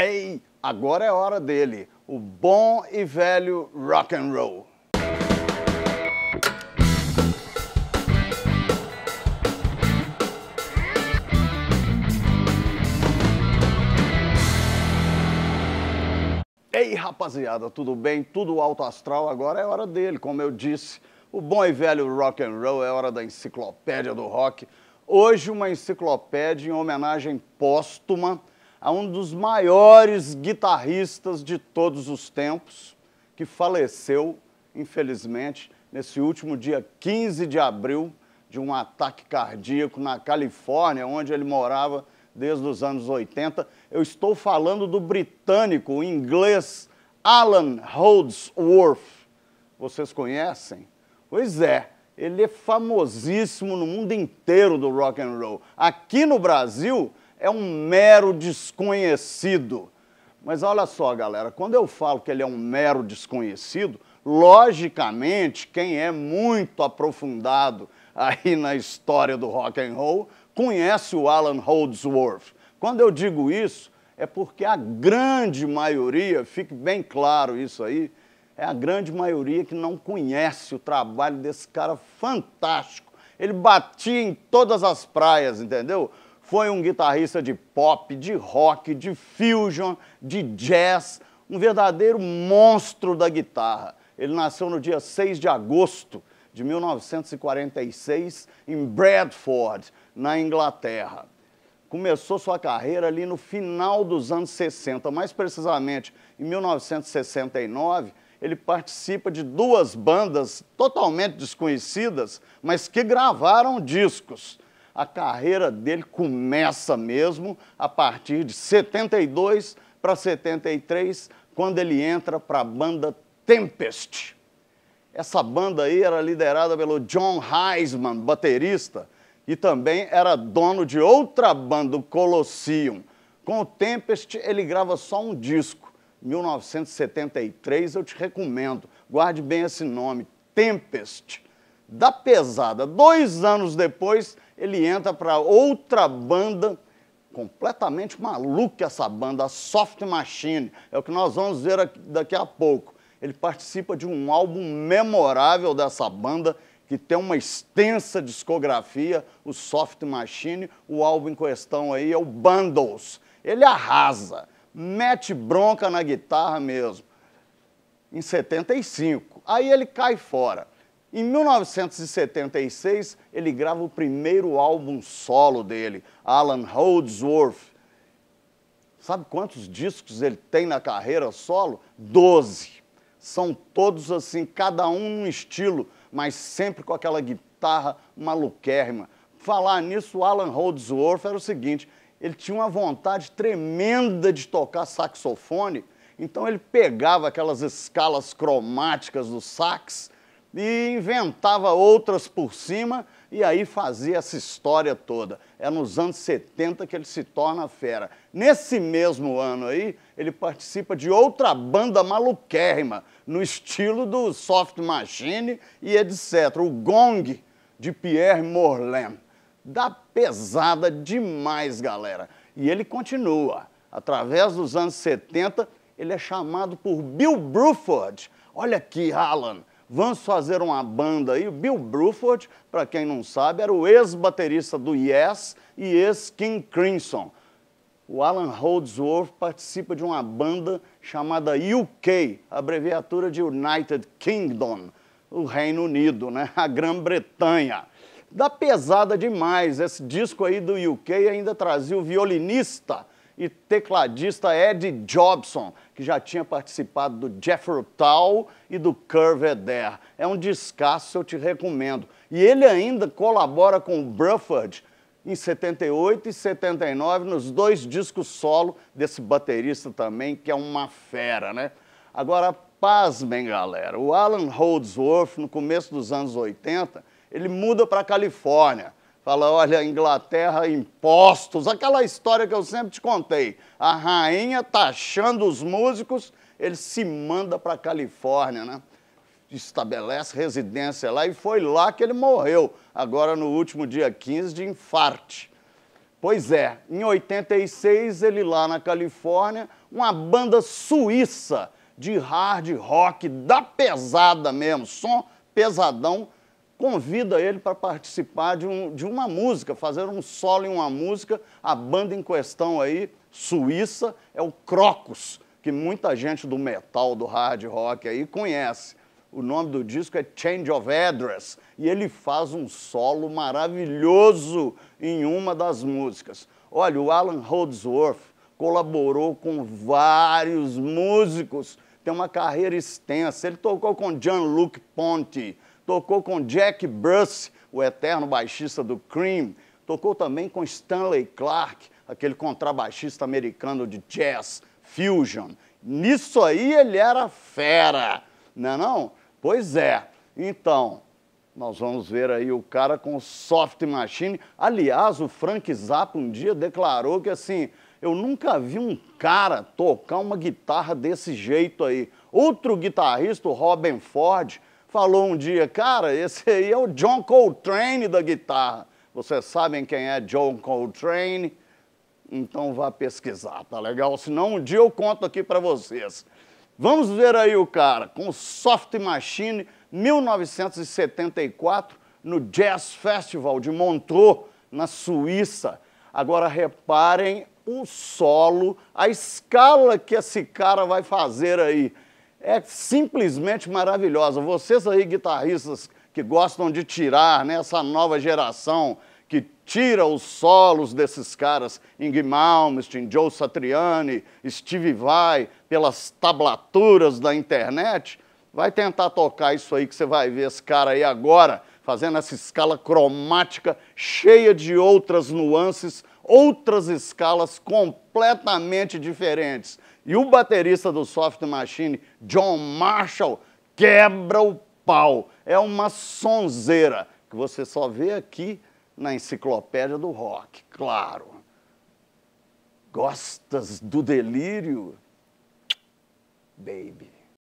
Ei, hey, agora é hora dele, o bom e velho rock and roll. Ei, rapaziada, tudo bem? Tudo alto astral, agora é hora dele, como eu disse. O bom e velho rock and roll é hora da enciclopédia do rock. Hoje uma enciclopédia em homenagem póstuma a um dos maiores guitarristas de todos os tempos, que faleceu, infelizmente, nesse último dia 15 de abril, de um ataque cardíaco na Califórnia, onde ele morava desde os anos 80. Eu estou falando do britânico, o inglês Alan Holdsworth. Vocês conhecem? Pois é, ele é famosíssimo no mundo inteiro do rock and roll. Aqui no Brasil, é um mero desconhecido. Mas olha só, galera, quando eu falo que ele é um mero desconhecido, logicamente, quem é muito aprofundado aí na história do rock and roll conhece o Alan Holdsworth. Quando eu digo isso, é porque a grande maioria, fique bem claro isso aí, é a grande maioria que não conhece o trabalho desse cara fantástico. Ele batia em todas as praias, entendeu? Foi um guitarrista de pop, de rock, de fusion, de jazz, um verdadeiro monstro da guitarra. Ele nasceu no dia 6 de agosto de 1946 em Bradford, na Inglaterra. Começou sua carreira ali no final dos anos 60, mais precisamente em 1969. Ele participa de duas bandas totalmente desconhecidas, mas que gravaram discos a carreira dele começa mesmo a partir de 72 para 73, quando ele entra para a banda Tempest. Essa banda aí era liderada pelo John Heisman, baterista, e também era dono de outra banda, o Colosseum. Com o Tempest, ele grava só um disco, 1973, eu te recomendo, guarde bem esse nome, Tempest. Da pesada, dois anos depois, ele entra para outra banda completamente maluca essa banda, a Soft Machine. É o que nós vamos ver daqui a pouco. Ele participa de um álbum memorável dessa banda, que tem uma extensa discografia, o Soft Machine. O álbum em questão aí é o Bundles. Ele arrasa, mete bronca na guitarra mesmo, em 75. Aí ele cai fora. Em 1976, ele grava o primeiro álbum solo dele, Alan Holdsworth. Sabe quantos discos ele tem na carreira solo? Doze. São todos assim, cada um num estilo, mas sempre com aquela guitarra maluquérrima. Falar nisso, Alan Holdsworth era o seguinte: ele tinha uma vontade tremenda de tocar saxofone, então ele pegava aquelas escalas cromáticas do sax e inventava outras por cima e aí fazia essa história toda. É nos anos 70 que ele se torna fera. Nesse mesmo ano aí, ele participa de outra banda maluquérrima, no estilo do Soft Machine e etc. O Gong, de Pierre Morlain. Dá pesada demais, galera. E ele continua. Através dos anos 70, ele é chamado por Bill Bruford. Olha aqui, Alan, Vamos fazer uma banda aí. O Bill Bruford, para quem não sabe, era o ex-baterista do Yes e ex-King Crimson. O Alan Holdsworth participa de uma banda chamada UK, abreviatura de United Kingdom, o Reino Unido, né? a Grã-Bretanha. Dá pesada demais. Esse disco aí do UK ainda trazia o violinista e tecladista Ed Jobson, que já tinha participado do Jeffrey Tal e do Curve Adair. É um descasso, eu te recomendo. E ele ainda colabora com o Bruford em 78 e 79, nos dois discos solo desse baterista também, que é uma fera, né? Agora, pasmem, galera, o Alan Holdsworth, no começo dos anos 80, ele muda para a Califórnia Fala, olha, Inglaterra, impostos, aquela história que eu sempre te contei. A rainha taxando tá os músicos, ele se manda para a Califórnia, né? Estabelece residência lá e foi lá que ele morreu, agora no último dia 15 de infarte. Pois é, em 86 ele lá na Califórnia, uma banda suíça de hard rock da pesada mesmo, som pesadão, convida ele para participar de, um, de uma música, fazer um solo em uma música. A banda em questão aí, suíça, é o Crocus, que muita gente do metal, do hard rock aí conhece. O nome do disco é Change of Address e ele faz um solo maravilhoso em uma das músicas. Olha, o Alan Holdsworth colaborou com vários músicos, tem uma carreira extensa. Ele tocou com John Luke Ponte, tocou com Jack Bruce, o eterno baixista do Cream, tocou também com Stanley Clarke, aquele contrabaixista americano de jazz, fusion. Nisso aí ele era fera, não é não? Pois é. Então, nós vamos ver aí o cara com soft machine. Aliás, o Frank Zappa um dia declarou que assim, eu nunca vi um cara tocar uma guitarra desse jeito aí. Outro guitarrista, o Robin Ford, falou um dia, cara, esse aí é o John Coltrane da guitarra. Vocês sabem quem é John Coltrane? Então vá pesquisar, tá legal? Senão um dia eu conto aqui para vocês. Vamos ver aí o cara com Soft Machine 1974 no Jazz Festival de Montreux, na Suíça. Agora reparem o solo, a escala que esse cara vai fazer aí é simplesmente maravilhosa. Vocês aí, guitarristas que gostam de tirar, né, essa nova geração que tira os solos desses caras, Ing Malmsteen, Joe Satriani, Steve Vai, pelas tablaturas da internet, vai tentar tocar isso aí que você vai ver esse cara aí agora, fazendo essa escala cromática cheia de outras nuances, outras escalas completas completamente diferentes. E o baterista do Soft Machine, John Marshall, quebra o pau. É uma sonzeira que você só vê aqui na enciclopédia do rock, claro. Gostas do delírio? Baby.